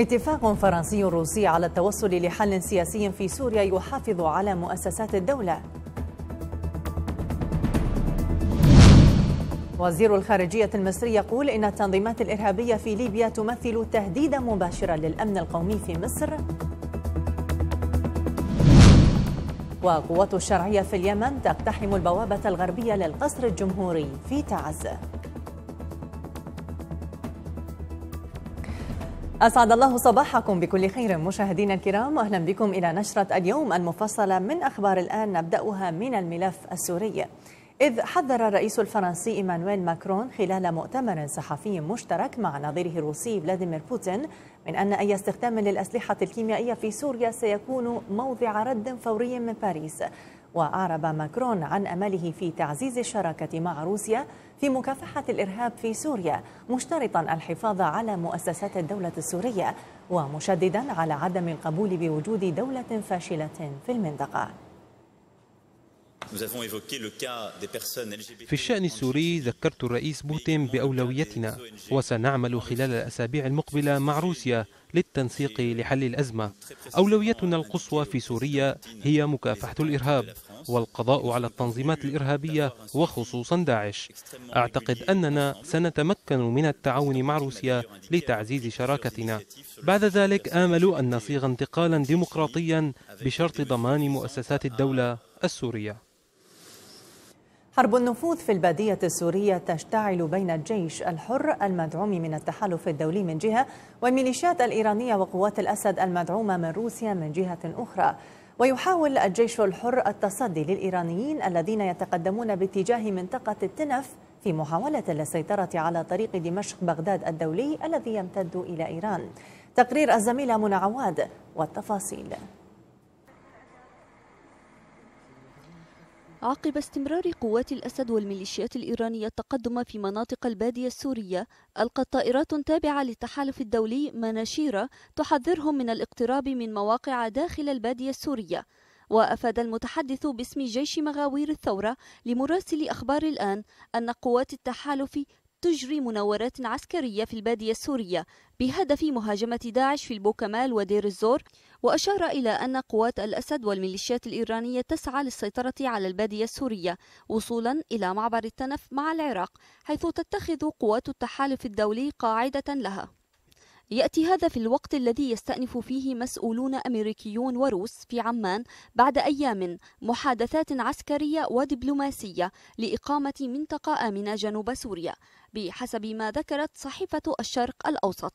اتفاق فرنسي روسي على التوصل لحل سياسي في سوريا يحافظ على مؤسسات الدولة وزير الخارجية المصري يقول إن التنظيمات الإرهابية في ليبيا تمثل تهديدا مباشرا للأمن القومي في مصر وقوات الشرعية في اليمن تقتحم البوابة الغربية للقصر الجمهوري في تعز أسعد الله صباحكم بكل خير مشاهدينا الكرام أهلا بكم إلى نشرة اليوم المفصلة من أخبار الآن نبدأها من الملف السوري إذ حذر الرئيس الفرنسي إيمانويل ماكرون خلال مؤتمر صحفي مشترك مع نظيره الروسي فلاديمير بوتين من أن أي استخدام للأسلحة الكيميائية في سوريا سيكون موضع رد فوري من باريس وأعرب ماكرون عن أمله في تعزيز الشراكة مع روسيا في مكافحة الإرهاب في سوريا مشترطا الحفاظ على مؤسسات الدولة السورية ومشددا على عدم القبول بوجود دولة فاشلة في المنطقة في الشأن السوري ذكرت الرئيس بوتين بأولويتنا وسنعمل خلال الأسابيع المقبلة مع روسيا للتنسيق لحل الأزمة أولويتنا القصوى في سوريا هي مكافحة الإرهاب والقضاء على التنظيمات الإرهابية وخصوصا داعش أعتقد أننا سنتمكن من التعاون مع روسيا لتعزيز شراكتنا بعد ذلك آمل أن نصيغ انتقالا ديمقراطيا بشرط ضمان مؤسسات الدولة السورية حرب النفوذ في البادية السورية تشتعل بين الجيش الحر المدعوم من التحالف الدولي من جهة والميليشيات الإيرانية وقوات الأسد المدعومة من روسيا من جهة أخرى ويحاول الجيش الحر التصدي للإيرانيين الذين يتقدمون باتجاه منطقة التنف في محاولة للسيطرة على طريق دمشق بغداد الدولي الذي يمتد إلى إيران تقرير الزميلة منى عواد والتفاصيل عقب استمرار قوات الأسد والميليشيات الإيرانية التقدم في مناطق البادية السورية ألقت طائرات تابعة للتحالف الدولي مناشير تحذرهم من الاقتراب من مواقع داخل البادية السورية وأفاد المتحدث باسم جيش مغاوير الثورة لمراسل أخبار الآن أن قوات التحالف تجري مناورات عسكرية في البادية السورية بهدف مهاجمة داعش في البوكمال ودير الزور وأشار إلى أن قوات الأسد والميليشيات الإيرانية تسعى للسيطرة على البادية السورية وصولا إلى معبر التنف مع العراق حيث تتخذ قوات التحالف الدولي قاعدة لها يأتي هذا في الوقت الذي يستأنف فيه مسؤولون أمريكيون وروس في عمان بعد أيام محادثات عسكرية ودبلوماسية لإقامة منطقة آمنة جنوب سوريا بحسب ما ذكرت صحيفة الشرق الأوسط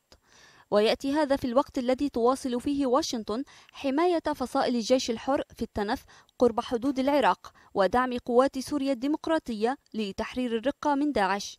ويأتي هذا في الوقت الذي تواصل فيه واشنطن حماية فصائل الجيش الحر في التنف قرب حدود العراق ودعم قوات سوريا الديمقراطية لتحرير الرقة من داعش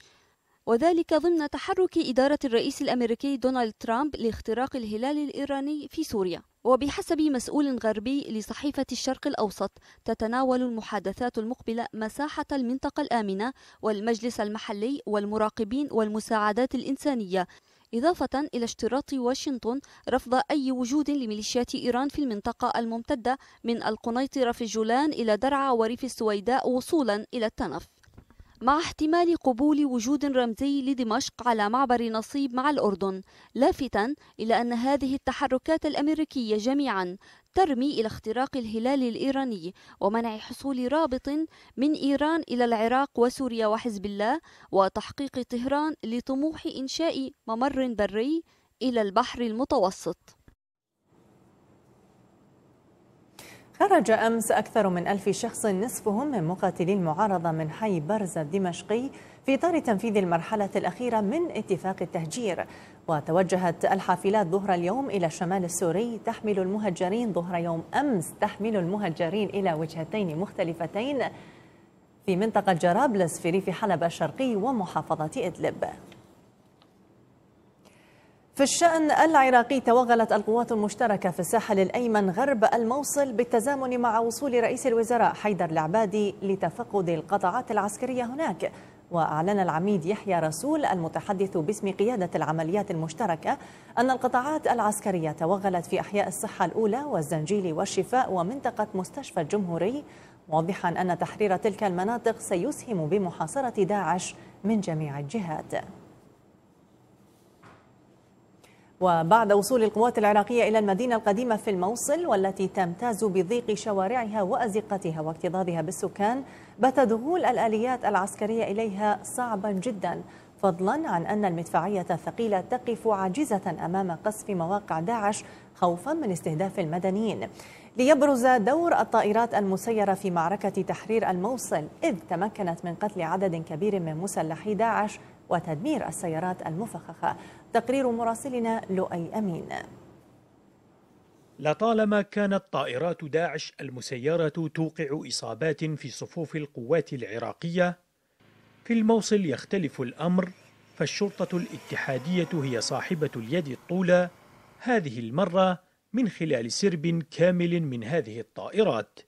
وذلك ضمن تحرك إدارة الرئيس الأمريكي دونالد ترامب لاختراق الهلال الإيراني في سوريا وبحسب مسؤول غربي لصحيفة الشرق الأوسط تتناول المحادثات المقبلة مساحة المنطقة الآمنة والمجلس المحلي والمراقبين والمساعدات الإنسانية إضافة إلى اشتراط واشنطن رفض أي وجود لميليشيات إيران في المنطقة الممتدة من القنيطرة في الجولان إلى درعا وريف السويداء وصولا إلى التنف مع احتمال قبول وجود رمزي لدمشق على معبر نصيب مع الأردن لافتا إلى أن هذه التحركات الأمريكية جميعا ترمي إلى اختراق الهلال الإيراني ومنع حصول رابط من إيران إلى العراق وسوريا وحزب الله وتحقيق طهران لطموح إنشاء ممر بري إلى البحر المتوسط خرج أمس أكثر من ألف شخص نصفهم من مقاتلي المعارضة من حي برزة الدمشقي في إطار تنفيذ المرحلة الأخيرة من اتفاق التهجير وتوجهت الحافلات ظهر اليوم إلى الشمال السوري تحمل المهجرين ظهر يوم أمس تحمل المهجرين إلى وجهتين مختلفتين في منطقة جرابلس في ريف حلب الشرقي ومحافظة إدلب في الشأن العراقي توغلت القوات المشتركة في الساحل الأيمن غرب الموصل بالتزامن مع وصول رئيس الوزراء حيدر العبادي لتفقد القطاعات العسكرية هناك وأعلن العميد يحيى رسول المتحدث باسم قيادة العمليات المشتركة أن القطاعات العسكرية توغلت في أحياء الصحة الأولى والزنجيل والشفاء ومنطقة مستشفى الجمهوري موضحا أن تحرير تلك المناطق سيسهم بمحاصرة داعش من جميع الجهات وبعد وصول القوات العراقية إلى المدينة القديمة في الموصل والتي تمتاز بضيق شوارعها وأزقتها واكتظاظها بالسكان بات دخول الآليات العسكرية إليها صعبا جدا فضلا عن أن المدفعية الثقيلة تقف عاجزة أمام قصف مواقع داعش خوفا من استهداف المدنيين ليبرز دور الطائرات المسيرة في معركة تحرير الموصل إذ تمكنت من قتل عدد كبير من مسلحي داعش وتدمير السيارات المفخخة تقرير مراسلنا لؤي أمين لطالما كانت طائرات داعش المسيرة توقع إصابات في صفوف القوات العراقية في الموصل يختلف الأمر فالشرطة الاتحادية هي صاحبة اليد الطولى هذه المرة من خلال سرب كامل من هذه الطائرات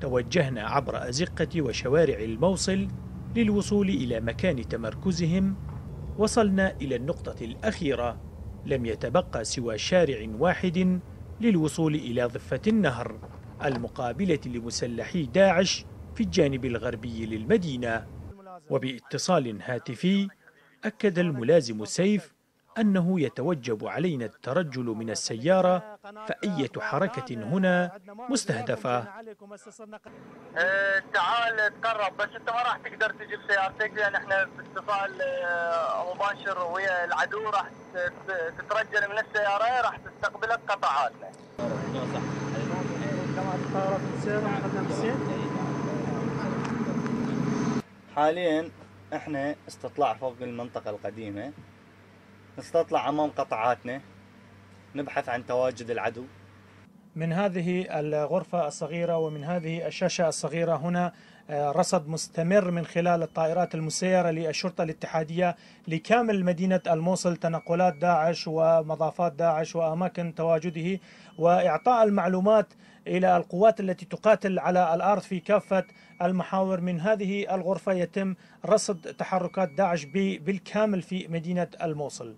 توجهنا عبر أزقة وشوارع الموصل للوصول إلى مكان تمركزهم وصلنا إلى النقطة الأخيرة لم يتبقى سوى شارع واحد للوصول إلى ضفة النهر المقابلة لمسلحي داعش في الجانب الغربي للمدينة وباتصال هاتفي أكد الملازم سيف أنه يتوجب علينا الترجل من السيارة فأية حركة هنا مستهدفة أه تعال تقرب بس أنت ما راح تقدر تجيب سيارتك لأن إحنا في اتصال مباشر أه، ويا العدو راح تترجل من السيارة راح تستقبلك قطعاتنا حاليا احنا استطلاع فوق المنطقة القديمة نستطلع امام قطعاتنا نبحث عن تواجد العدو من هذه الغرفة الصغيرة ومن هذه الشاشة الصغيرة هنا آه، رصد مستمر من خلال الطائرات المسيرة للشرطة الاتحادية لكامل مدينة الموصل تنقلات داعش ومضافات داعش وأماكن تواجده وإعطاء المعلومات إلى القوات التي تقاتل على الأرض في كافة المحاور من هذه الغرفة يتم رصد تحركات داعش بالكامل في مدينة الموصل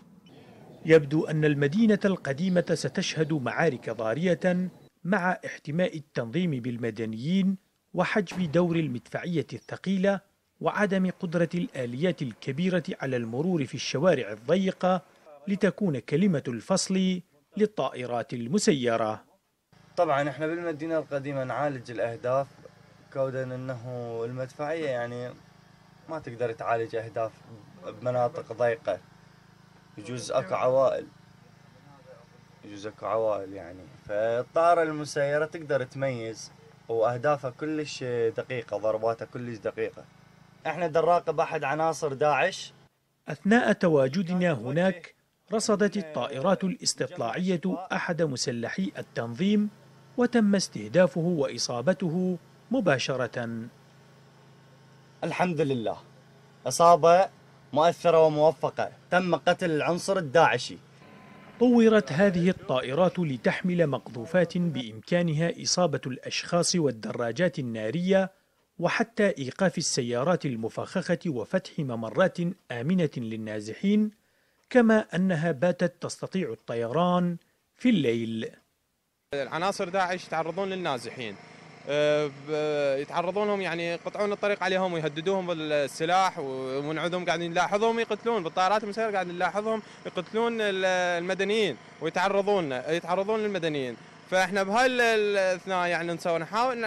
يبدو أن المدينة القديمة ستشهد معارك ضارية مع احتماء التنظيم بالمدنيين وحجم دور المدفعية الثقيلة وعدم قدرة الآليات الكبيرة على المرور في الشوارع الضيقة لتكون كلمة الفصل للطائرات المسيرة طبعا احنا بالمدينة القديمة نعالج الأهداف كودا أنه المدفعية يعني ما تقدر تعالج أهداف بمناطق ضيقة يجوز اكو عوائل يجوز اكو عوائل يعني فالطائرة المسيرة تقدر تميز واهدافها كلش دقيقة ضرباتها كلش دقيقة احنا نراقب احد عناصر داعش اثناء تواجدنا هناك رصدت الطائرات الاستطلاعية احد مسلحي التنظيم وتم استهدافه واصابته مباشرة الحمد لله اصابه مؤثرة وموفقة تم قتل العنصر الداعشي طورت هذه الطائرات لتحمل مقذوفات بإمكانها إصابة الأشخاص والدراجات النارية وحتى إيقاف السيارات المفخخة وفتح ممرات آمنة للنازحين كما أنها باتت تستطيع الطيران في الليل العناصر داعش يتعرضون للنازحين آه، يتعرضون لهم يعني يقطعون الطريق عليهم ويهددوهم بالسلاح ومنعودهم قاعدين نلاحظهم يقتلون بالطائرات المسيره قاعدين نلاحظهم يقتلون المدنيين ويتعرضون يتعرضون للمدنيين فاحنا بهالاثناء يعني نسوي نحاول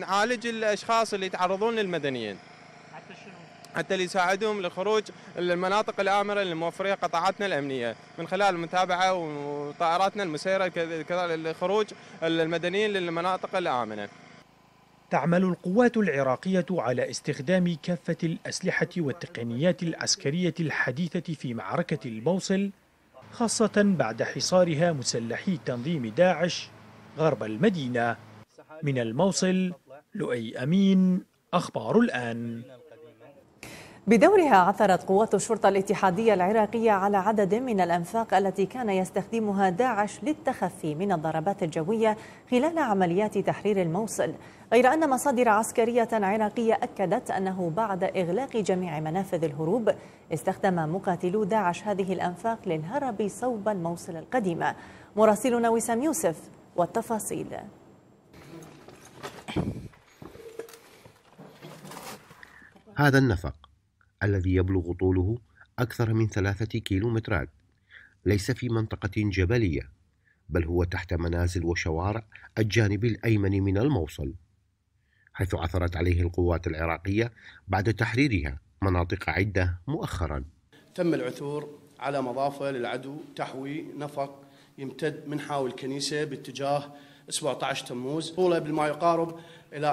نعالج الاشخاص اللي يتعرضون للمدنيين حتى شنو حتى اللي يساعدهم لخروج المناطق الآمرة اللي موفريها قطاعاتنا الأمنية من خلال المتابعة وطائراتنا المسيرة لخروج المدنيين للمناطق الآمنة تعمل القوات العراقية على استخدام كافة الأسلحة والتقنيات العسكرية الحديثة في معركة الموصل خاصة بعد حصارها مسلحي تنظيم داعش غرب المدينة من الموصل لؤي أمين أخبار الآن بدورها عثرت قوات الشرطة الاتحادية العراقية على عدد من الأنفاق التي كان يستخدمها داعش للتخفي من الضربات الجوية خلال عمليات تحرير الموصل غير أن مصادر عسكرية عراقية أكدت أنه بعد إغلاق جميع منافذ الهروب استخدم مقاتلو داعش هذه الأنفاق للهرب صوب الموصل القديمة مراسلنا وسام يوسف والتفاصيل هذا النفق الذي يبلغ طوله أكثر من ثلاثة كيلومترات ليس في منطقة جبلية بل هو تحت منازل وشوارع الجانب الأيمن من الموصل حيث عثرت عليه القوات العراقية بعد تحريرها مناطق عدة مؤخرا تم العثور على مضافة للعدو تحوي نفق يمتد من حاول الكنيسة باتجاه 17 تموز طوله بما يقارب إلى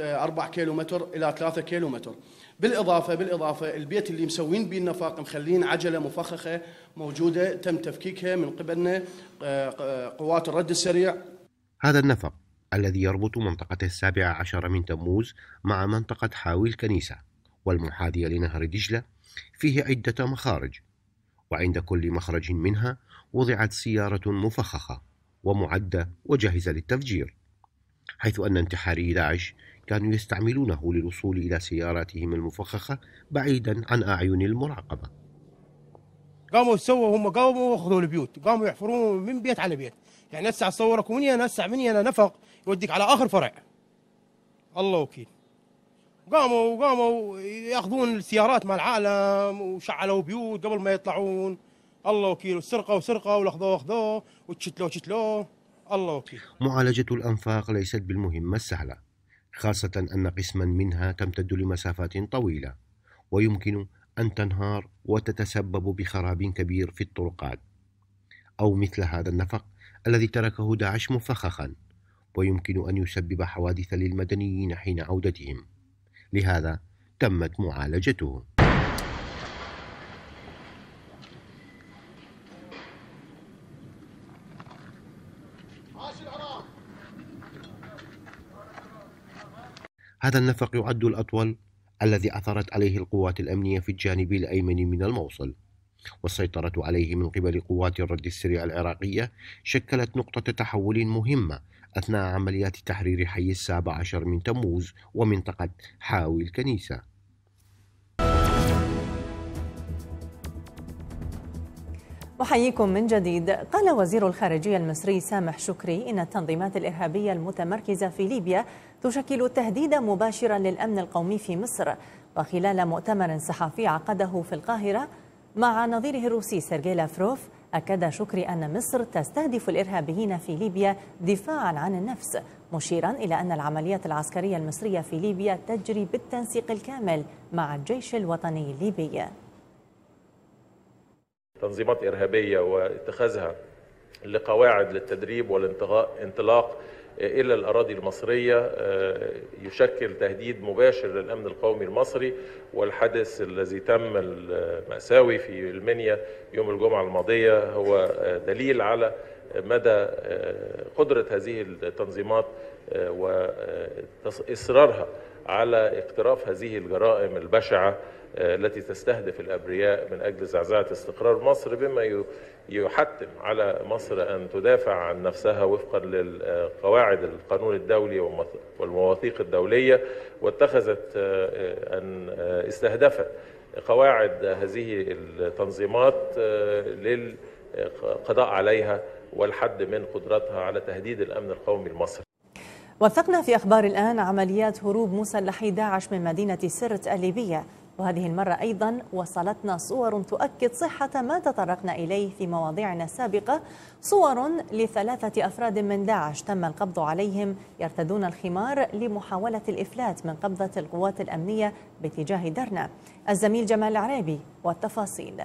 4 كيلومتر إلى 3 كيلومتر بالاضافه بالاضافه البيت اللي مسوين به النفاق مخلين عجله مفخخه موجوده تم تفكيكها من قبلنا آه، آه، قوات الرد السريع هذا النفق الذي يربط منطقة السابعة عشر من تموز مع منطقة حاوي الكنيسة والمحاذية لنهر دجلة فيه عدة مخارج وعند كل مخرج منها وضعت سيارة مفخخة ومعدة وجاهزة للتفجير حيث أن انتحاري داعش كانوا يستعملونه للوصول إلى سياراتهم المفخخة بعيدا عن أعين المراقبة قاموا سووا هم قاموا واخذوا البيوت قاموا يحفرون من بيت على بيت يعني هسه صورك من هنا هسه من هنا نفق يوديك على اخر فرع الله وكيل قاموا وقاموا ياخذون السيارات مال العالم وشعلوا بيوت قبل ما يطلعون الله وكيل سرقه وسرقه والاخذوه واخذوا وتشتلوه شتلوه الله وكيل معالجه الانفاق ليست بالمهمه السهله خاصة أن قسما منها تمتد لمسافات طويلة ويمكن أن تنهار وتتسبب بخراب كبير في الطرقات أو مثل هذا النفق الذي تركه داعش مفخخا ويمكن أن يسبب حوادث للمدنيين حين عودتهم لهذا تمت معالجته هذا النفق يعد الأطول الذي عثرت عليه القوات الأمنية في الجانب الأيمن من الموصل والسيطرة عليه من قبل قوات الرد السريع العراقية شكلت نقطة تحول مهمة أثناء عمليات تحرير حي السابع عشر من تموز ومنطقة حاوي الكنيسة أحييكم من جديد قال وزير الخارجية المصري سامح شكري إن التنظيمات الإرهابية المتمركزة في ليبيا تشكل تهديدا مباشرا للأمن القومي في مصر وخلال مؤتمر صحفي عقده في القاهرة مع نظيره الروسي سيرجي لافروف أكد شكري أن مصر تستهدف الإرهابيين في ليبيا دفاعا عن النفس مشيرا إلى أن العمليات العسكرية المصرية في ليبيا تجري بالتنسيق الكامل مع الجيش الوطني الليبي تنظيمات إرهابية واتخاذها لقواعد للتدريب والانطلاق إلى الأراضي المصرية آه، يشكل تهديد مباشر للأمن القومي المصري والحدث الذي تم المأساوي في المنيا يوم الجمعة الماضية هو آه، دليل على مدى آه، قدرة هذه التنظيمات وإصرارها على اقتراف هذه الجرائم البشعه آه، التي تستهدف الابرياء من اجل زعزعه استقرار مصر بما يحتم على مصر ان تدافع عن نفسها وفقا للقواعد القانون الدولي والمواثيق الدوليه واتخذت آه، آه، ان استهدفت قواعد هذه التنظيمات للقضاء عليها والحد من قدرتها على تهديد الامن القومي المصري وثقنا في أخبار الآن عمليات هروب مسلحي داعش من مدينة سرت الليبية وهذه المرة أيضا وصلتنا صور تؤكد صحة ما تطرقنا إليه في مواضيعنا السابقة صور لثلاثة أفراد من داعش تم القبض عليهم يرتدون الخمار لمحاولة الإفلات من قبضة القوات الأمنية باتجاه درنا الزميل جمال العريبي والتفاصيل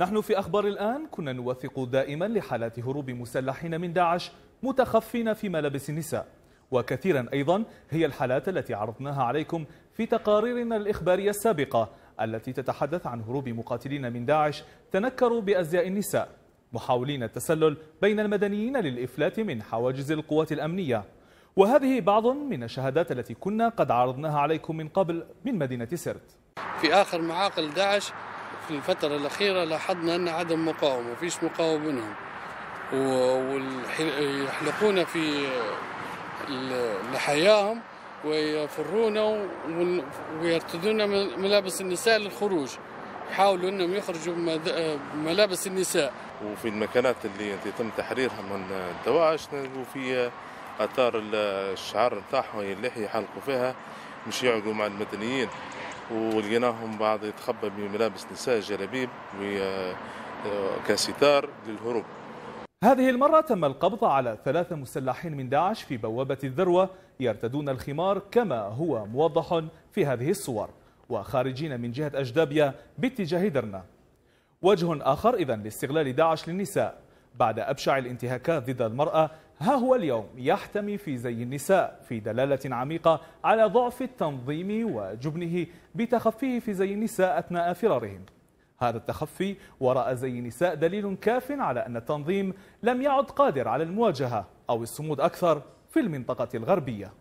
نحن في أخبار الآن كنا نوثق دائما لحالات هروب مسلحين من داعش متخفين في ملابس النساء وكثيرا أيضا هي الحالات التي عرضناها عليكم في تقاريرنا الإخبارية السابقة التي تتحدث عن هروب مقاتلين من داعش تنكروا بأزياء النساء محاولين التسلل بين المدنيين للإفلات من حواجز القوات الأمنية وهذه بعض من الشهادات التي كنا قد عرضناها عليكم من قبل من مدينة سرت في آخر معاقل داعش في الفترة الأخيرة لاحظنا أن عدم مقاومة فيش مقاومة منهم ويحلقون في لحياهم ويفرون ويرتدون ملابس النساء للخروج يحاولوا انهم يخرجوا بملابس النساء وفي المكانات اللي يتم تحريرها من الدواعش نلقوا فيها اثار الشعار نتاعهم اللحيه يحلقوا فيها مش يقعدوا مع المدنيين ولقيناهم بعض يتخبى بملابس نساء جلابيب وكاسيتار آه، للهروب هذه المرة تم القبض على ثلاثة مسلحين من داعش في بوابة الذروة يرتدون الخمار كما هو موضح في هذه الصور وخارجين من جهة أجدابية باتجاه درنا وجه آخر إذا لاستغلال داعش للنساء بعد أبشع الانتهاكات ضد المرأة ها هو اليوم يحتمي في زي النساء في دلالة عميقة على ضعف التنظيم وجبنه بتخفيه في زي النساء أثناء فرارهم هذا التخفي وراء زي نساء دليل كاف على أن التنظيم لم يعد قادر على المواجهة أو الصمود أكثر في المنطقة الغربية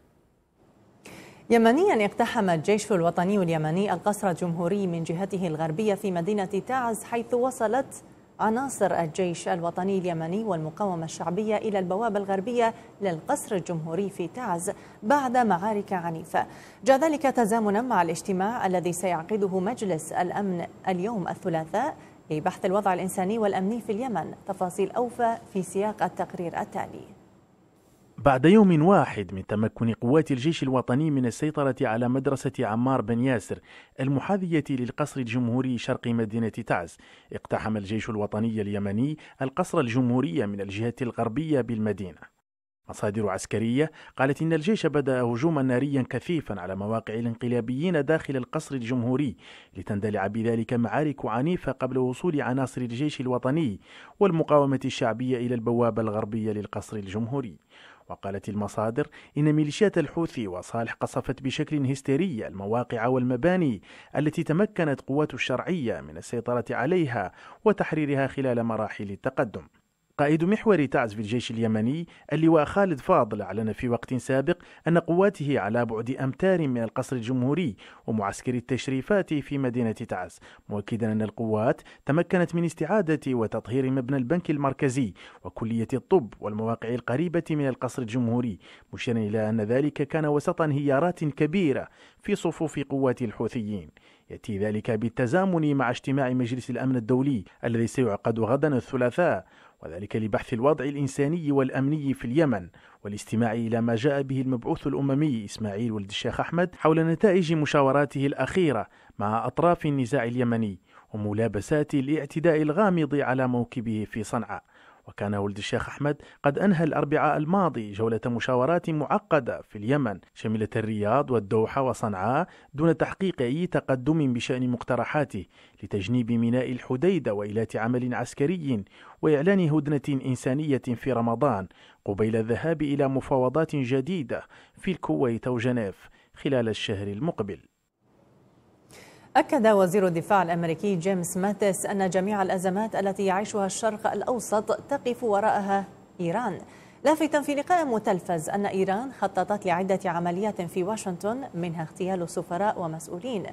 يمنيا اقتحم الجيش الوطني اليمني القصر الجمهوري من جهته الغربية في مدينة تعز حيث وصلت عناصر الجيش الوطني اليمني والمقاومة الشعبية إلى البوابة الغربية للقصر الجمهوري في تعز بعد معارك عنيفة جاء ذلك تزامنا مع الاجتماع الذي سيعقده مجلس الأمن اليوم الثلاثاء لبحث الوضع الإنساني والأمني في اليمن تفاصيل أوفى في سياق التقرير التالي بعد يوم واحد من تمكن قوات الجيش الوطني من السيطرة على مدرسة عمار بن ياسر المحاذية للقصر الجمهوري شرق مدينة تعز، اقتحم الجيش الوطني اليمني القصر الجمهوري من الجهة الغربية بالمدينة. مصادر عسكرية قالت إن الجيش بدأ هجوما ناريا كثيفا على مواقع الانقلابيين داخل القصر الجمهوري لتندلع بذلك معارك عنيفة قبل وصول عناصر الجيش الوطني والمقاومة الشعبية إلى البوابة الغربية للقصر الجمهوري وقالت المصادر إن ميليشيات الحوثي وصالح قصفت بشكل هستيري المواقع والمباني التي تمكنت قوات الشرعية من السيطرة عليها وتحريرها خلال مراحل التقدم قائد محور تعز في الجيش اليمني اللواء خالد فاضل أعلن في وقت سابق أن قواته على بعد أمتار من القصر الجمهوري ومعسكر التشريفات في مدينة تعز مؤكدا أن القوات تمكنت من استعادة وتطهير مبنى البنك المركزي وكلية الطب والمواقع القريبة من القصر الجمهوري مشيرا إلى أن ذلك كان وسط انهيارات كبيرة في صفوف قوات الحوثيين يأتي ذلك بالتزامن مع اجتماع مجلس الأمن الدولي الذي سيعقد غدا الثلاثاء وذلك لبحث الوضع الإنساني والأمني في اليمن والاستماع إلى ما جاء به المبعوث الأممي إسماعيل ولد الشيخ أحمد حول نتائج مشاوراته الأخيرة مع أطراف النزاع اليمني وملابسات الاعتداء الغامض على موكبه في صنعاء وكان ولد الشيخ أحمد قد أنهى الأربعاء الماضي جولة مشاورات معقدة في اليمن شملت الرياض والدوحة وصنعاء دون تحقيق أي تقدم بشأن مقترحاته لتجنيب ميناء الحديدة وإيلات عمل عسكري وإعلان هدنة إنسانية في رمضان قبيل الذهاب إلى مفاوضات جديدة في الكويت وجنيف خلال الشهر المقبل أكد وزير الدفاع الأمريكي جيمس ماتيس أن جميع الأزمات التي يعيشها الشرق الأوسط تقف وراءها إيران لافتا في لقاء متلفز أن إيران خططت لعدة عمليات في واشنطن منها اغتيال سفراء ومسؤولين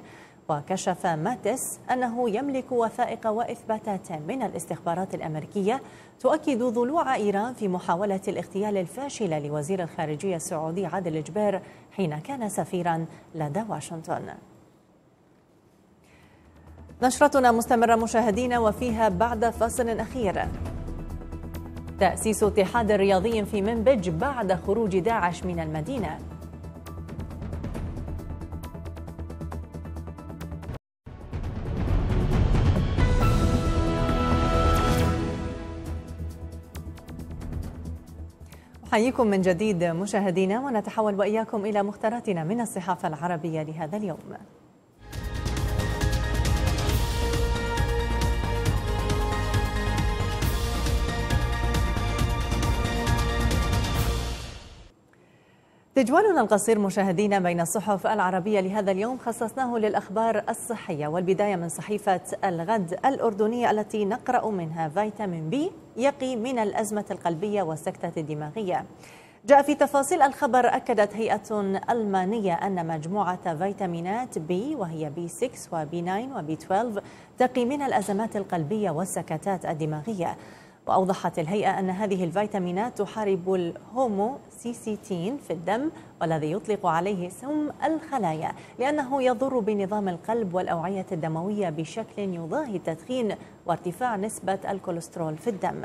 وكشف ماتس أنه يملك وثائق وإثباتات من الاستخبارات الأمريكية تؤكد ضلوع إيران في محاولة الاغتيال الفاشلة لوزير الخارجية السعودي عادل جبير حين كان سفيرا لدى واشنطن نشرتنا مستمرة مشاهدينا وفيها بعد فاصل أخير تأسيس اتحاد رياضي في منبج بعد خروج داعش من المدينة أحييكم من جديد مشاهدينا ونتحول وإياكم إلى مختاراتنا من الصحافة العربية لهذا اليوم تجوالنا القصير مشاهدينا بين الصحف العربية لهذا اليوم خصصناه للأخبار الصحية والبداية من صحيفة الغد الأردنية التي نقرأ منها فيتامين بي يقي من الأزمة القلبية والسكتة الدماغية جاء في تفاصيل الخبر أكدت هيئة ألمانية أن مجموعة فيتامينات بي وهي بي 6 وبي 9 وبي 12 تقي من الأزمات القلبية والسكتات الدماغية وأوضحت الهيئة أن هذه الفيتامينات تحارب الهوموسيسيتين في الدم والذي يطلق عليه سم الخلايا لأنه يضر بنظام القلب والأوعية الدموية بشكل يضاهي التدخين وارتفاع نسبة الكوليسترول في الدم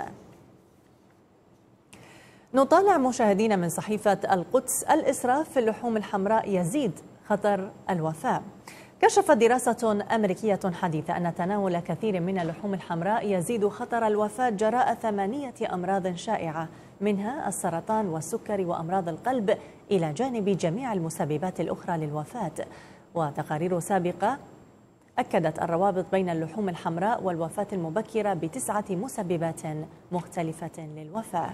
نطالع مشاهدينا من صحيفة القدس الإسراف في اللحوم الحمراء يزيد خطر الوفاة كشفت دراسة أمريكية حديثة أن تناول كثير من اللحوم الحمراء يزيد خطر الوفاة جراء ثمانية أمراض شائعة منها السرطان والسكري وأمراض القلب إلى جانب جميع المسببات الأخرى للوفاة وتقارير سابقة أكدت الروابط بين اللحوم الحمراء والوفاة المبكرة بتسعة مسببات مختلفة للوفاة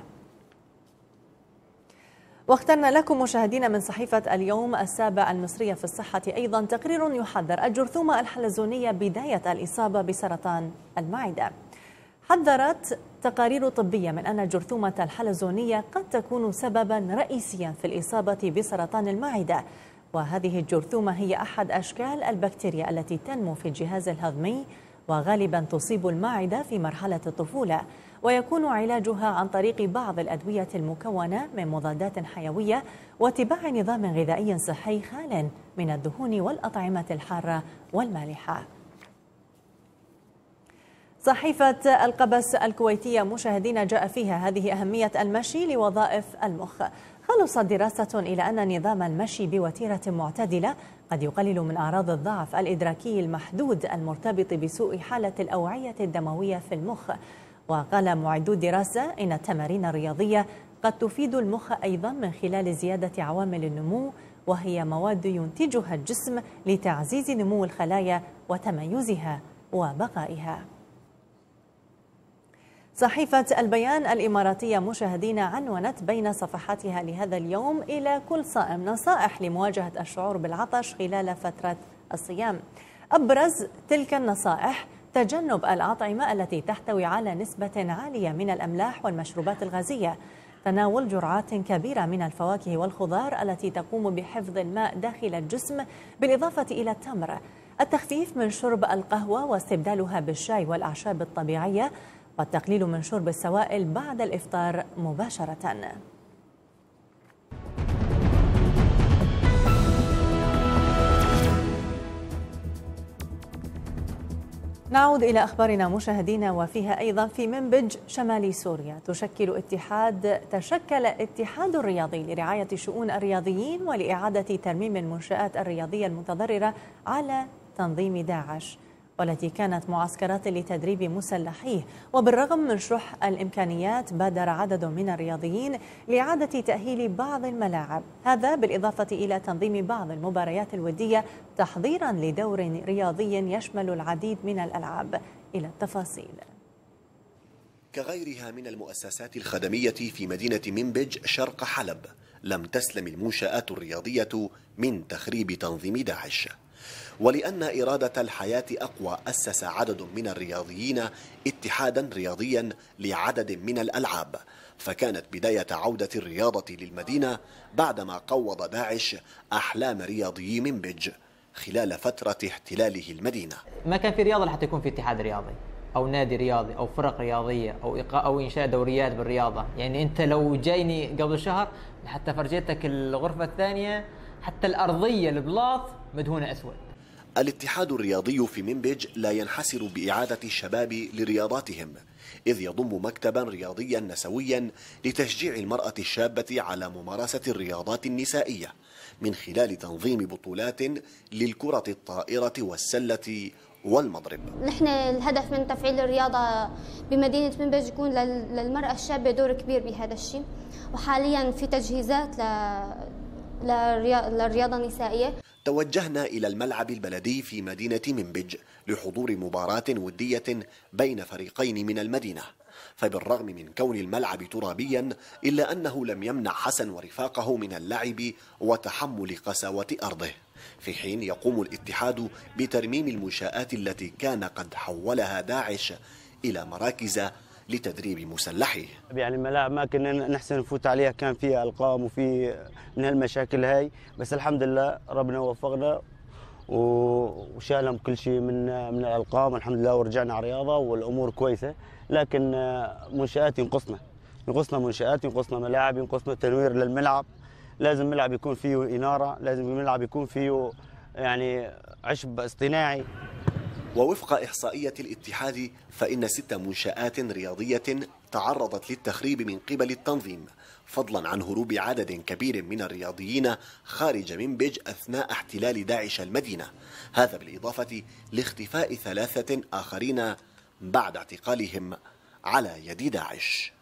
واخترنا لكم مشاهدينا من صحيفة اليوم السابع المصرية في الصحة أيضا تقرير يحذر الجرثومة الحلزونية بداية الإصابة بسرطان المعدة حذرت تقارير طبية من أن الجرثومة الحلزونية قد تكون سببا رئيسيا في الإصابة بسرطان المعدة وهذه الجرثومة هي أحد أشكال البكتيريا التي تنمو في الجهاز الهضمي وغالبا تصيب المعدة في مرحلة الطفولة ويكون علاجها عن طريق بعض الأدوية المكونة من مضادات حيوية واتباع نظام غذائي صحي خال من الدهون والأطعمة الحارة والمالحة صحيفة القبس الكويتية مشاهدين جاء فيها هذه أهمية المشي لوظائف المخ خلصت دراسة إلى أن نظام المشي بوتيرة معتدلة قد يقلل من أعراض الضعف الإدراكي المحدود المرتبط بسوء حالة الأوعية الدموية في المخ وقال معدو الدراسة إن التمارين الرياضية قد تفيد المخ أيضا من خلال زيادة عوامل النمو وهي مواد ينتجها الجسم لتعزيز نمو الخلايا وتميزها وبقائها صحيفة البيان الإماراتية مشاهدين عنونت بين صفحاتها لهذا اليوم إلى كل صائم نصائح لمواجهة الشعور بالعطش خلال فترة الصيام أبرز تلك النصائح تجنب الأطعمة التي تحتوي على نسبة عالية من الأملاح والمشروبات الغازية تناول جرعات كبيرة من الفواكه والخضار التي تقوم بحفظ الماء داخل الجسم بالإضافة إلى التمر التخفيف من شرب القهوة واستبدالها بالشاي والأعشاب الطبيعية والتقليل من شرب السوائل بعد الإفطار مباشرةً نعود إلى أخبارنا مشاهدينا وفيها أيضا في منبج شمالي سوريا تشكل اتحاد تشكل اتحاد الرياضي لرعاية شؤون الرياضيين ولإعادة ترميم المنشآت الرياضية المتضررة على تنظيم داعش والتي كانت معسكرات لتدريب مسلحيه وبالرغم من شح الإمكانيات بادر عدد من الرياضيين لإعادة تأهيل بعض الملاعب هذا بالإضافة إلى تنظيم بعض المباريات الودية تحضيرا لدور رياضي يشمل العديد من الألعاب إلى التفاصيل كغيرها من المؤسسات الخدمية في مدينة منبج شرق حلب لم تسلم المنشآت الرياضية من تخريب تنظيم داعش ولأن إرادة الحياة أقوى أسس عدد من الرياضيين اتحادا رياضيا لعدد من الألعاب فكانت بداية عودة الرياضة للمدينة بعدما قوض داعش أحلام رياضي منبج خلال فترة احتلاله المدينة ما كان في رياضة حتى يكون في اتحاد رياضي او نادي رياضي او فرق رياضيه او إقاء او انشاء دوريات بالرياضه يعني انت لو جايني قبل شهر حتى فرجيتك الغرفه الثانيه حتى الارضيه البلاط مدهونه اسود الاتحاد الرياضي في منبج لا ينحسر بإعادة الشباب لرياضاتهم إذ يضم مكتبا رياضيا نسويا لتشجيع المرأة الشابة على ممارسة الرياضات النسائية من خلال تنظيم بطولات للكرة الطائرة والسلة والمضرب نحن الهدف من تفعيل الرياضة بمدينة منبج يكون للمرأة الشابة دور كبير بهذا الشيء وحاليا في تجهيزات ل... للرياضة النسائية توجهنا إلى الملعب البلدي في مدينة منبج لحضور مباراة ودية بين فريقين من المدينة فبالرغم من كون الملعب ترابيا إلا أنه لم يمنع حسن ورفاقه من اللعب وتحمل قساوة أرضه في حين يقوم الاتحاد بترميم المنشآت التي كان قد حولها داعش إلى مراكز لتدريب مسلحيه. يعني الملاعب ما كنا نحسن نفوت عليها كان فيها القام وفي من هالمشاكل هاي بس الحمد لله ربنا وفقنا وشالهم كل شيء من من الالقام الحمد لله ورجعنا على الرياضه والامور كويسه لكن منشات ينقصنا ينقصنا منشات ينقصنا ملاعب ينقصنا تنوير للملعب لازم ملعب يكون فيه اناره لازم الملعب يكون فيه يعني عشب اصطناعي ووفق إحصائية الاتحاد فإن ست منشآت رياضية تعرضت للتخريب من قبل التنظيم فضلا عن هروب عدد كبير من الرياضيين خارج منبج أثناء احتلال داعش المدينة هذا بالإضافة لاختفاء ثلاثة آخرين بعد اعتقالهم على يد داعش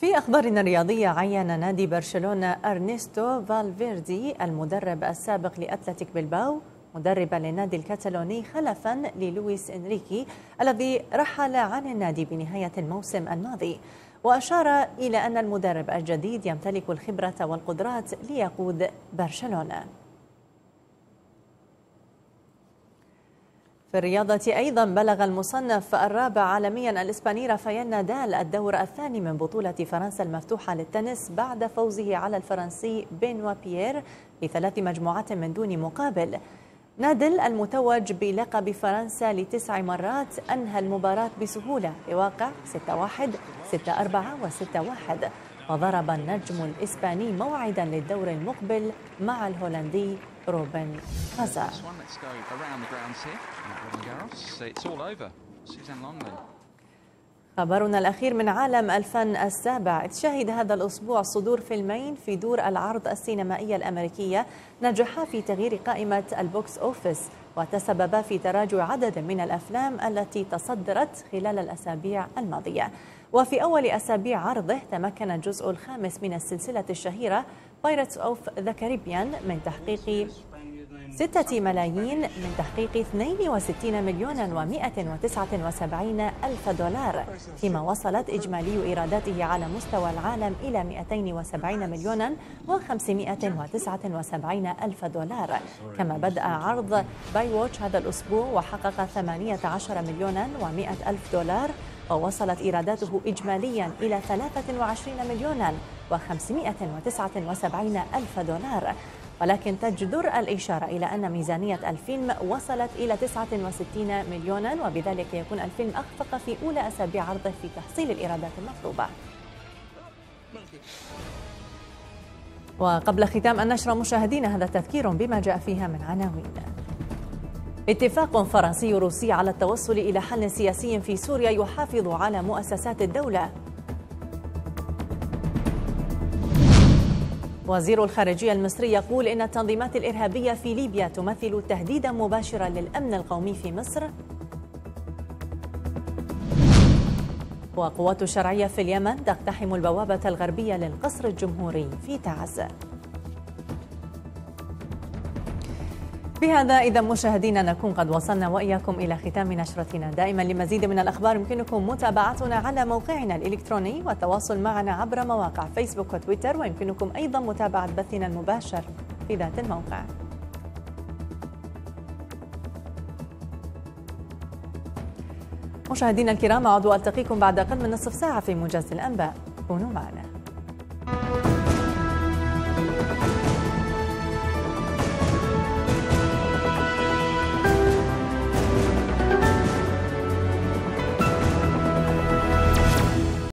في أخبارنا الرياضية عين نادي برشلونة أرنستو فالفيردي المدرب السابق لأتلتيك بلباو مدربا للنادي الكتالوني خلفا للويس إنريكي الذي رحل عن النادي بنهاية الموسم الماضي وأشار إلى أن المدرب الجديد يمتلك الخبرة والقدرات ليقود برشلونة في الرياضة أيضا بلغ المصنف الرابع عالميا الإسباني رافائيل نادال الدور الثاني من بطولة فرنسا المفتوحة للتنس بعد فوزه على الفرنسي بنوا بيير بثلاث مجموعات من دون مقابل نادل المتوج بلقب فرنسا لتسع مرات أنهى المباراة بسهولة بواقع 6-1 6-4 و6-1 وضرب النجم الإسباني موعدا للدور المقبل مع الهولندي روبن غازا خبرنا الأخير من عالم الفن السابع إذ شهد هذا الأسبوع صدور فيلمين في دور العرض السينمائية الأمريكية نجحا في تغيير قائمة البوكس أوفيس وتسببا في تراجع عدد من الأفلام التي تصدرت خلال الأسابيع الماضية وفي أول أسابيع عرضه تمكن الجزء الخامس من السلسلة الشهيرة Pirates of the Caribbean من تحقيق 6 ملايين من تحقيق 62 مليونا و179 ألف دولار فيما وصلت إجمالي إيراداته على مستوى العالم إلى 270 مليونا و579 ألف دولار كما بدأ عرض باي ووتش هذا الأسبوع وحقق 18 مليونا و100 ألف دولار ووصلت إيراداته إجماليا إلى 23 مليونا و579 ألف دولار ولكن تجدر الإشارة إلى أن ميزانية الفيلم وصلت إلى 69 مليونا وبذلك يكون الفيلم أخفق في أولى أسابيع عرضه في تحصيل الإيرادات المطلوبة وقبل ختام النشرة مشاهدينا هذا تذكير بما جاء فيها من عناوين اتفاق فرنسي روسي على التوصل إلى حل سياسي في سوريا يحافظ على مؤسسات الدولة وزير الخارجية المصري يقول إن التنظيمات الإرهابية في ليبيا تمثل تهديدا مباشرا للأمن القومي في مصر وقوات الشرعية في اليمن تقتحم البوابة الغربية للقصر الجمهوري في تعز بهذا إذا مشاهدينا نكون قد وصلنا وإياكم إلى ختام نشرتنا دائما لمزيد من الأخبار يمكنكم متابعتنا على موقعنا الإلكتروني والتواصل معنا عبر مواقع فيسبوك وتويتر ويمكنكم أيضا متابعة بثنا المباشر في ذات الموقع مشاهدينا الكرام أعود ألتقيكم بعد أقل من نصف ساعة في موجز الأنباء كونوا معنا